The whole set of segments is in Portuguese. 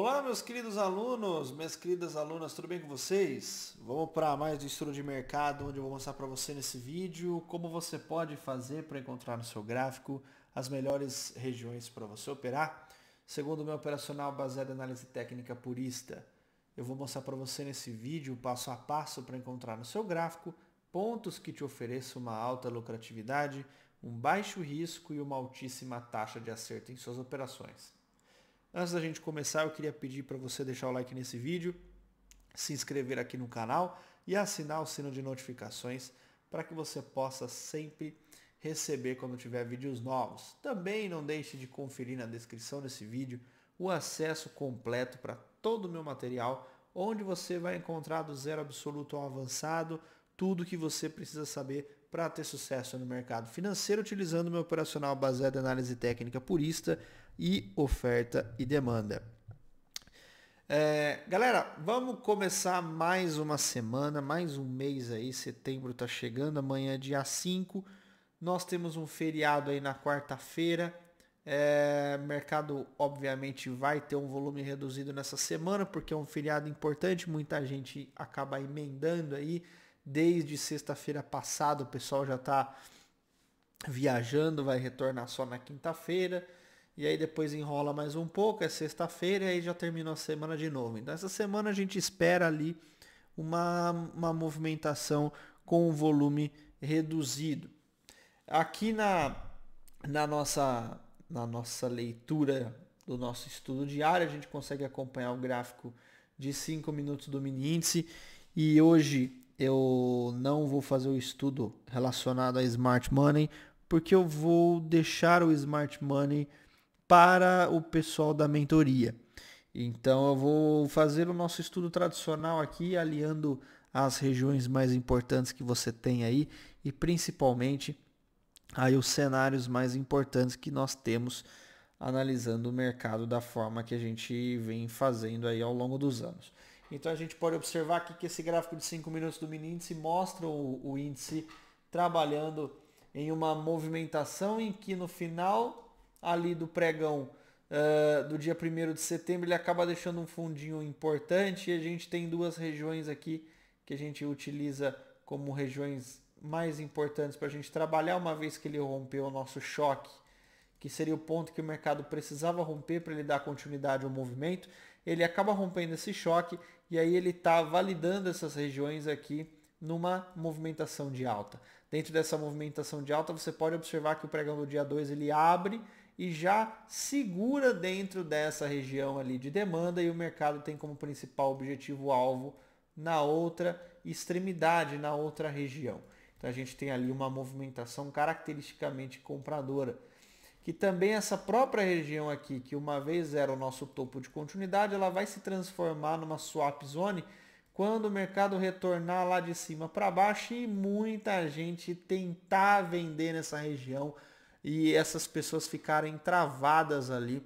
Olá, meus queridos alunos, minhas queridas alunas, tudo bem com vocês? Vamos para mais um estudo de mercado, onde eu vou mostrar para você nesse vídeo como você pode fazer para encontrar no seu gráfico as melhores regiões para você operar, segundo o meu operacional baseado em análise técnica purista. Eu vou mostrar para você nesse vídeo passo a passo para encontrar no seu gráfico pontos que te ofereçam uma alta lucratividade, um baixo risco e uma altíssima taxa de acerto em suas operações. Antes da gente começar, eu queria pedir para você deixar o like nesse vídeo, se inscrever aqui no canal e assinar o sino de notificações para que você possa sempre receber quando tiver vídeos novos. Também não deixe de conferir na descrição desse vídeo o acesso completo para todo o meu material, onde você vai encontrar do zero absoluto ao avançado tudo que você precisa saber para ter sucesso no mercado financeiro utilizando meu operacional baseado em análise técnica purista e oferta e demanda. É, galera, vamos começar mais uma semana, mais um mês aí. Setembro está chegando, amanhã é dia 5. Nós temos um feriado aí na quarta-feira. É, mercado, obviamente, vai ter um volume reduzido nessa semana, porque é um feriado importante. Muita gente acaba emendando aí. Desde sexta-feira passada o pessoal já está viajando, vai retornar só na quinta-feira. E aí depois enrola mais um pouco, é sexta-feira e aí já terminou a semana de novo. Então essa semana a gente espera ali uma, uma movimentação com o volume reduzido. Aqui na, na, nossa, na nossa leitura do nosso estudo diário, a gente consegue acompanhar o gráfico de 5 minutos do mini índice e hoje eu não vou fazer o estudo relacionado a smart money, porque eu vou deixar o smart money para o pessoal da mentoria. Então eu vou fazer o nosso estudo tradicional aqui, aliando as regiões mais importantes que você tem aí e principalmente aí os cenários mais importantes que nós temos analisando o mercado da forma que a gente vem fazendo aí ao longo dos anos. Então a gente pode observar aqui que esse gráfico de 5 minutos do mini índice mostra o, o índice trabalhando em uma movimentação em que no final ali do pregão uh, do dia 1 de setembro ele acaba deixando um fundinho importante e a gente tem duas regiões aqui que a gente utiliza como regiões mais importantes para a gente trabalhar, uma vez que ele rompeu o nosso choque que seria o ponto que o mercado precisava romper para ele dar continuidade ao movimento, ele acaba rompendo esse choque e aí ele está validando essas regiões aqui numa movimentação de alta. Dentro dessa movimentação de alta, você pode observar que o pregão do dia 2 ele abre e já segura dentro dessa região ali de demanda e o mercado tem como principal objetivo alvo na outra extremidade, na outra região. Então a gente tem ali uma movimentação caracteristicamente compradora que também essa própria região aqui, que uma vez era o nosso topo de continuidade, ela vai se transformar numa swap zone quando o mercado retornar lá de cima para baixo e muita gente tentar vender nessa região e essas pessoas ficarem travadas ali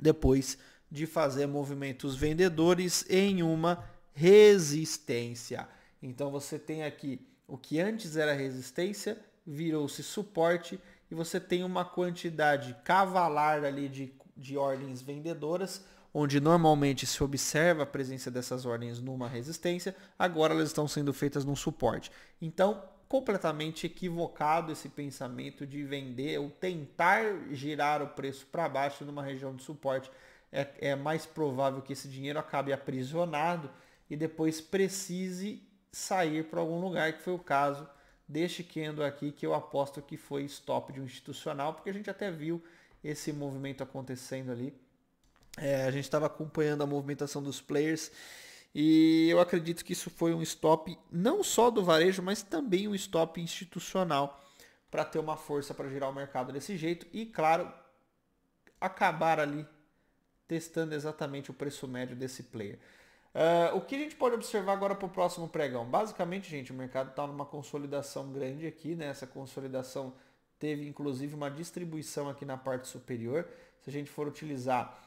depois de fazer movimentos vendedores em uma resistência. Então você tem aqui o que antes era resistência, virou-se suporte e você tem uma quantidade cavalar ali de, de ordens vendedoras, onde normalmente se observa a presença dessas ordens numa resistência, agora elas estão sendo feitas num suporte. Então, completamente equivocado esse pensamento de vender ou tentar girar o preço para baixo numa região de suporte. É, é mais provável que esse dinheiro acabe aprisionado e depois precise sair para algum lugar, que foi o caso deste candle aqui que eu aposto que foi stop de um institucional, porque a gente até viu esse movimento acontecendo ali. É, a gente estava acompanhando a movimentação dos players e eu acredito que isso foi um stop não só do varejo, mas também um stop institucional para ter uma força para girar o mercado desse jeito e, claro, acabar ali testando exatamente o preço médio desse player. Uh, o que a gente pode observar agora para o próximo pregão? Basicamente, gente, o mercado está numa consolidação grande aqui, né? Essa consolidação teve inclusive uma distribuição aqui na parte superior. Se a gente for utilizar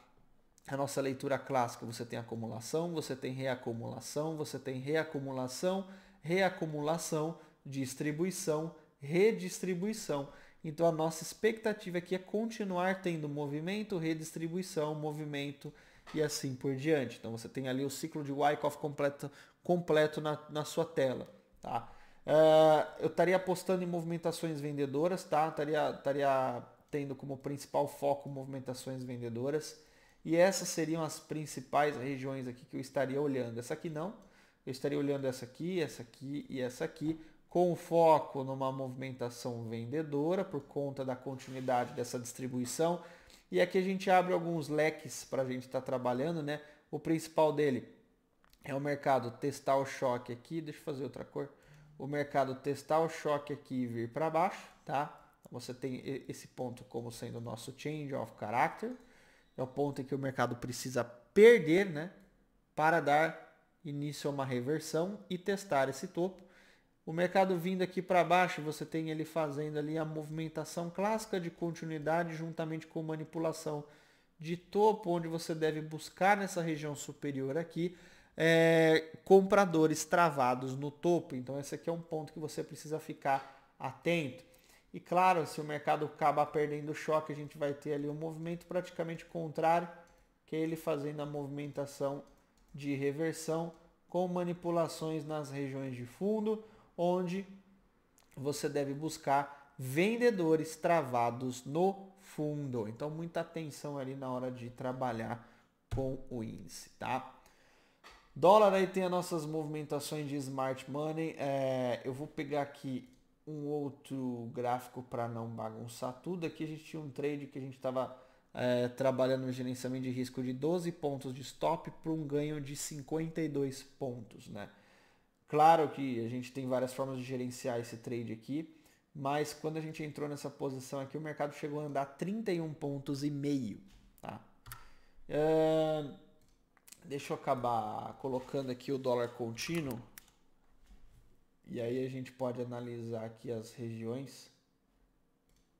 a nossa leitura clássica, você tem acumulação, você tem reacumulação, você tem reacumulação, reacumulação, distribuição, redistribuição. Então a nossa expectativa aqui é continuar tendo movimento, redistribuição, movimento, e assim por diante. Então você tem ali o ciclo de Wyckoff completo, completo na, na sua tela. Tá? Uh, eu estaria apostando em movimentações vendedoras, tá? Estaria, estaria tendo como principal foco movimentações vendedoras. E essas seriam as principais regiões aqui que eu estaria olhando. Essa aqui não. Eu estaria olhando essa aqui, essa aqui e essa aqui, com foco numa movimentação vendedora por conta da continuidade dessa distribuição e aqui a gente abre alguns leques para a gente estar tá trabalhando, né? O principal dele é o mercado testar o choque aqui, deixa eu fazer outra cor. O mercado testar o choque aqui e vir para baixo, tá? Então, você tem esse ponto como sendo o nosso change of character. É o ponto em que o mercado precisa perder, né? Para dar início a uma reversão e testar esse topo. O mercado vindo aqui para baixo, você tem ele fazendo ali a movimentação clássica de continuidade juntamente com manipulação de topo, onde você deve buscar nessa região superior aqui é, compradores travados no topo. Então esse aqui é um ponto que você precisa ficar atento. E claro, se o mercado acaba perdendo choque, a gente vai ter ali um movimento praticamente contrário, que é ele fazendo a movimentação de reversão com manipulações nas regiões de fundo onde você deve buscar vendedores travados no fundo. Então, muita atenção ali na hora de trabalhar com o índice, tá? Dólar aí tem as nossas movimentações de smart money. É, eu vou pegar aqui um outro gráfico para não bagunçar tudo. Aqui a gente tinha um trade que a gente estava é, trabalhando no gerenciamento de risco de 12 pontos de stop para um ganho de 52 pontos, né? Claro que a gente tem várias formas de gerenciar esse trade aqui, mas quando a gente entrou nessa posição aqui, o mercado chegou a andar 31 pontos e meio, tá? Uh, deixa eu acabar colocando aqui o dólar contínuo. E aí a gente pode analisar aqui as regiões.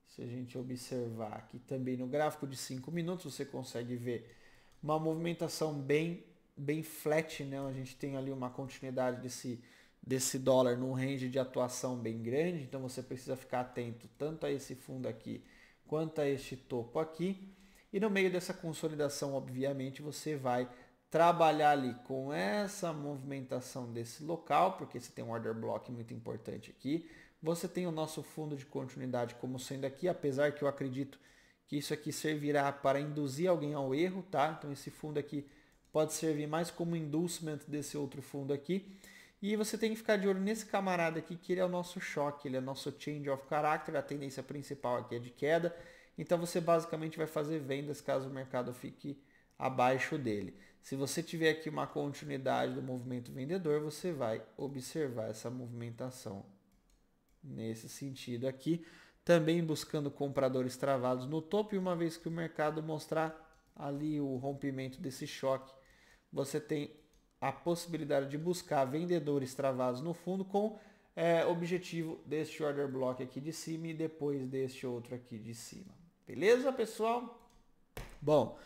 Se a gente observar aqui também no gráfico de 5 minutos, você consegue ver uma movimentação bem bem flat, né? A gente tem ali uma continuidade desse, desse dólar num range de atuação bem grande, então você precisa ficar atento tanto a esse fundo aqui quanto a este topo aqui. E no meio dessa consolidação, obviamente, você vai trabalhar ali com essa movimentação desse local, porque você tem um order block muito importante aqui. Você tem o nosso fundo de continuidade como sendo aqui, apesar que eu acredito que isso aqui servirá para induzir alguém ao erro, tá? Então esse fundo aqui pode servir mais como inducement desse outro fundo aqui. E você tem que ficar de olho nesse camarada aqui, que ele é o nosso choque, ele é o nosso change of character, a tendência principal aqui é de queda. Então você basicamente vai fazer vendas caso o mercado fique abaixo dele. Se você tiver aqui uma continuidade do movimento vendedor, você vai observar essa movimentação nesse sentido aqui. Também buscando compradores travados no topo e uma vez que o mercado mostrar ali o rompimento desse choque, você tem a possibilidade de buscar vendedores travados no fundo com é, objetivo deste order block aqui de cima e depois deste outro aqui de cima. Beleza, pessoal? Bom,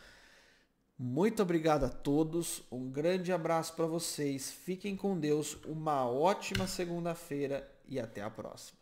muito obrigado a todos, um grande abraço para vocês, fiquem com Deus, uma ótima segunda-feira e até a próxima.